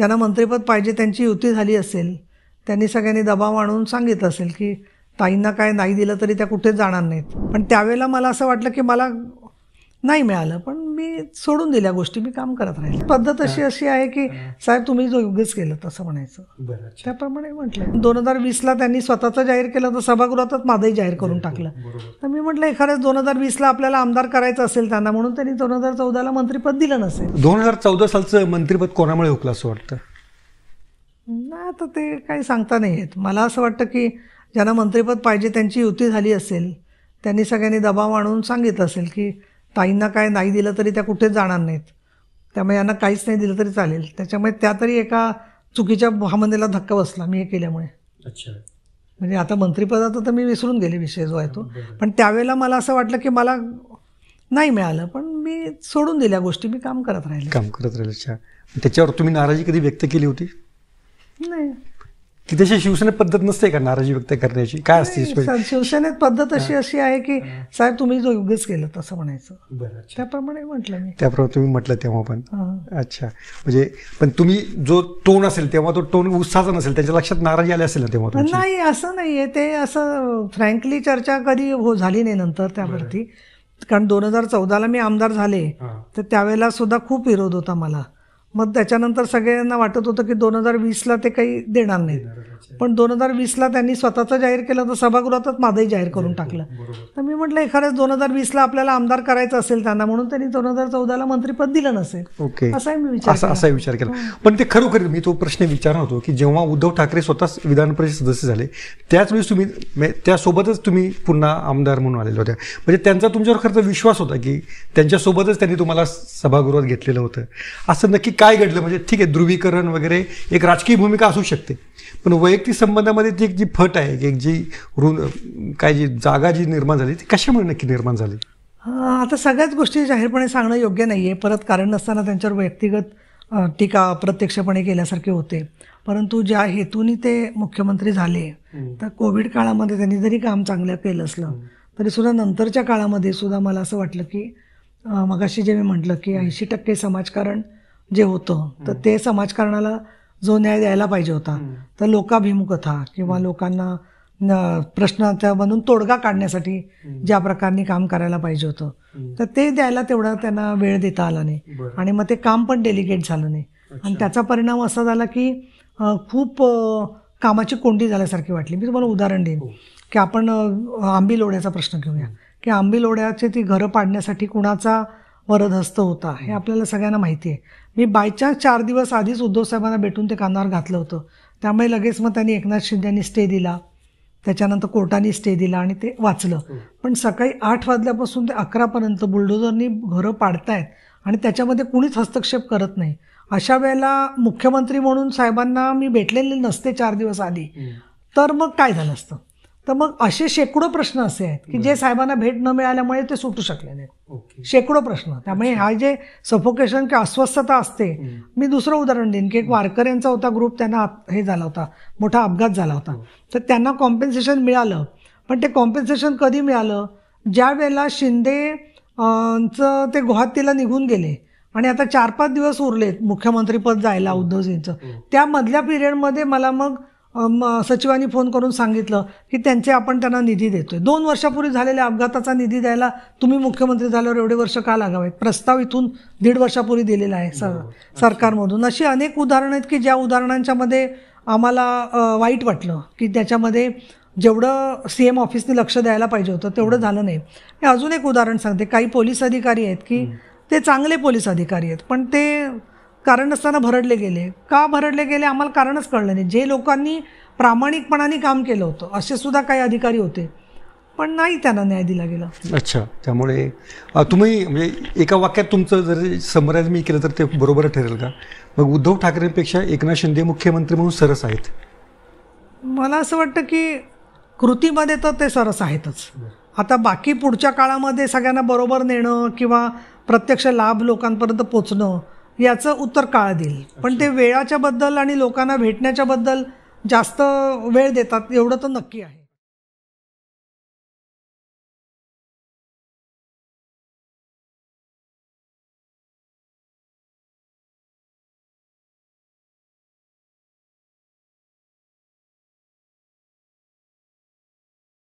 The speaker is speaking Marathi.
ज्यांना मंत्रिपद पाहिजे त्यांची युती झाली असेल त्यांनी सगळ्यांनी दबाव आणून सांगितलं असेल की ताईंना काय नाही दिलं तरी त्या कुठेच जाणार नाहीत पण त्यावेळेला मला असं वाटलं की मला नाही मिळालं पण मी सोडून दिल्या गोष्टी मी काम करत राहिले पद्धत अशी अशी आहे की साहेब तुम्ही जो योग्यच केलं तसं म्हणायचं त्याप्रमाणे म्हटलं दोन हजार वीसला त्यांनी स्वतःचं जाहीर केलं तर सभागृहातच माझंही जाहीर करून टाकलं तर मी म्हटलं एखाद्याच दोन हजार वीसला आपल्याला आमदार करायचं असेल त्यांना म्हणून त्यांनी दोन हजार चौदाला मंत्रिपद दिलं नसेल दोन हजार चौदा सालचं मंत्रिपद कोणामुळे हुकलं असं वाटतं नाही आता ते काही सांगता नाही आहेत मला असं वाटतं की ज्यांना मंत्रिपद पाहिजे त्यांची युती झाली असेल त्यांनी सगळ्यांनी दबाव आणून सांगितलं असेल की ताईंना काय नाही दिलं तरी त्या कुठेच जाणार नाहीत त्यामुळे यांना काहीच नाही दिलं तरी चालेल त्याच्यामुळे त्या तरी एका चुकीच्या भामनेला धक्का बसला मी हे केल्यामुळे अच्छा म्हणजे आता मंत्रिपदाचा तर मी विसरून गेले विषय जो आहे तो पण त्यावेळेला मला असं वाटलं की मला नाही मिळालं पण मी सोडून दिल्या गोष्टी मी काम करत राहिले काम करत राहिले त्याच्यावर तुम्ही नाराजी कधी व्यक्त केली होती नाही की तशी शिवसेनेत पद्धत नसते का नाराजी व्यक्त करण्याची काय असते शिवसेनेत पद्धत अशी अशी आहे की साहेब तुम्ही जो योग्यच केलं तसं म्हणायचं त्याप्रमाणे म्हटलं मी त्याप्रमाणे तुम्ही म्हटलं तेव्हा पण अच्छा म्हणजे पण तुम्ही जो टोन असेल तेव्हा तो टोन उत्साहाचा नसेल त्याच्या लक्षात नाराजी आली असेल तेव्हा नाही असं नाहीये ते असं फ्रँकली चर्चा कधी हो झाली नाही नंतर त्यावरती कारण दोन हजार चौदाला मी आमदार झाले तर त्यावेळेला सुद्धा खूप विरोध होता मला मग त्याच्यानंतर सगळ्यांना वाटत होतं की दोन हजार वीसला ते काही देणार नाहीत पण दोन हजार वीसला त्यांनी स्वतःचं जाहीर केलं तर सभागृहातच माझंही जाहीर करून टाकलं तर मी म्हटलं एखाद्याच दोन हजार वीसला आपल्याला आमदार करायचं असेल त्यांना म्हणून त्यांनी दोन हजार चौदाला मंत्रीपद दिलं नसेल ओके असाही मी विचार असा विचार केला पण ते खरोखर मी तो प्रश्न विचारणार होतो की जेव्हा उद्धव ठाकरे स्वतःच विधान परिषद सदस्य झाले त्याच वेळेस तुम्ही त्यासोबतच तुम्ही पुन्हा आमदार म्हणून आलेले होत्या म्हणजे त्यांचा तुमच्यावर खरंच विश्वास होता की त्यांच्यासोबतच त्यांनी तुम्हाला सभागृहात घेतलेलं होतं असं नक्की काय घडलं म्हणजे ठीक आहे ध्रुवीकरण वगैरे एक राजकीय भूमिका असू शकते पण वैयक्तिक संबंधामध्ये ती एक जी फट आहे एक जी ऋण काय जी जागा जी निर्माण झाली ती कशामुळे नक्की निर्माण झाली आता सगळ्याच गोष्टी जाहीरपणे सांगणं योग्य नाही आहे परत कारण नसताना त्यांच्यावर व्यक्तिगत टीका प्रत्यक्षपणे केल्यासारखे होते परंतु ज्या हेतूने ते मुख्यमंत्री झाले तर कोविड काळामध्ये त्यांनी जरी काम चांगलं केलं असलं तरी सुद्धा नंतरच्या काळामध्ये सुद्धा मला असं वाटलं की मगाशी जे मी म्हटलं की ऐंशी टक्के समाजकारण जे होतं तर ते समाजकारणाला जो न्याय द्यायला पाहिजे होता तर कथा किंवा लोकांना त्या म्हणून तोडगा काढण्यासाठी ज्या प्रकारने काम करायला पाहिजे होतं तर ते द्यायला तेवढा त्यांना वेळ देता आला नाही आणि मग ते काम पण डेलिगेट झालं नाही आणि त्याचा परिणाम असा झाला की खूप कामाची कोंडी झाल्यासारखी वाटली मी तुम्हाला उदाहरण देईन हो. की आपण आंबी लोढ्याचा प्रश्न घेऊया की आंबी लोढ्याचे ती घरं पाडण्यासाठी कुणाचा वरदहस्त होता हे आपल्याला सगळ्यांना माहिती आहे मी बायचान्स चार दिवस आधीच उद्धवसाहेबांना भेटून ते कानावर घातलं होतं त्यामुळे लगेच मग त्यांनी एकनाथ शिंदेनी स्टे दिला त्याच्यानंतर कोर्टाने स्टे दिला आणि ते वाचलं पण सकाळी आठ वाजल्यापासून ते अकरापर्यंत बुलडोजरनी घरं पाडतायत आणि त्याच्यामध्ये कुणीच हस्तक्षेप करत नाही अशा वेळेला मुख्यमंत्री म्हणून साहेबांना मी भेटलेले नसते चार दिवस आधी तर मग काय झालं असतं तर मग असे शेकडो प्रश्न असे आहेत की जे साहेबांना भेट न मिळाल्यामुळे ते सुटू शकले नाहीत शेकडो प्रश्न त्यामुळे हा जे सफोकेशन किंवा अस्वस्थता असते मी दुसरं उदाहरण देईन की एक वारकऱ्यांचा होता ग्रुप त्यांना हे झाला होता मोठा अपघात झाला होता हो. तर त्यांना कॉम्पेन्सेशन मिळालं पण ते कॉम्पेन्सेशन कधी मिळालं ज्या वेळेला शिंदे ते गुवाहाटीला निघून गेले आणि आता चार पाच दिवस उरलेत मुख्यमंत्रीपद जायला हो. उद्धवजींचं हो. त्यामधल्या पिरियडमध्ये मला मग सचिवांनी फोन करून सांगितलं की त्यांचे आपण त्यांना निधी देतोय दोन वर्षापूर्वी झालेल्या अपघाताचा निधी द्यायला तुम्ही मुख्यमंत्री झाल्यावर एवढे वर्ष का लागावेत प्रस्ताव इथून दीड वर्षापूर्वी दिलेला आहे सर सरकारमधून अशी अनेक उदाहरणं आहेत की ज्या उदाहरणांच्यामध्ये आम्हाला वाईट वाटलं की त्याच्यामध्ये जेवढं सी एम ऑफिसने लक्ष द्यायला पाहिजे होतं तेवढं झालं नाही मी अजून एक उदाहरण सांगते काही पोलीस अधिकारी आहेत की ते चांगले पोलीस अधिकारी आहेत पण ते कारण असताना भरडले गेले का भरडले गेले आम्हाला कारणच कळलं नाही जे लोकांनी प्रामाणिकपणाने काम केलं होतं असे सुद्धा काही अधिकारी होते पण नाही त्यांना न्याय दिला गेला अच्छा त्यामुळे तुम्ही म्हणजे एका वाक्यात तुमचं जर समराज मी केलं तर ते बरोबर ठरेल का मग उद्धव ठाकरेंपेक्षा एकनाथ शिंदे मुख्यमंत्री म्हणून सरस आहेत मला असं वाटतं की कृतीमध्ये तर ते सरस आहेतच आता बाकी पुढच्या काळामध्ये सगळ्यांना बरोबर नेणं किंवा प्रत्यक्ष लाभ लोकांपर्यंत पोचणं याचं उत्तर काळ देईल पण ते वेळाच्याबद्दल बद्दल आणि लोकांना भेटण्याच्या बद्दल जास्त वेळ देतात एवढं तर नक्की आहे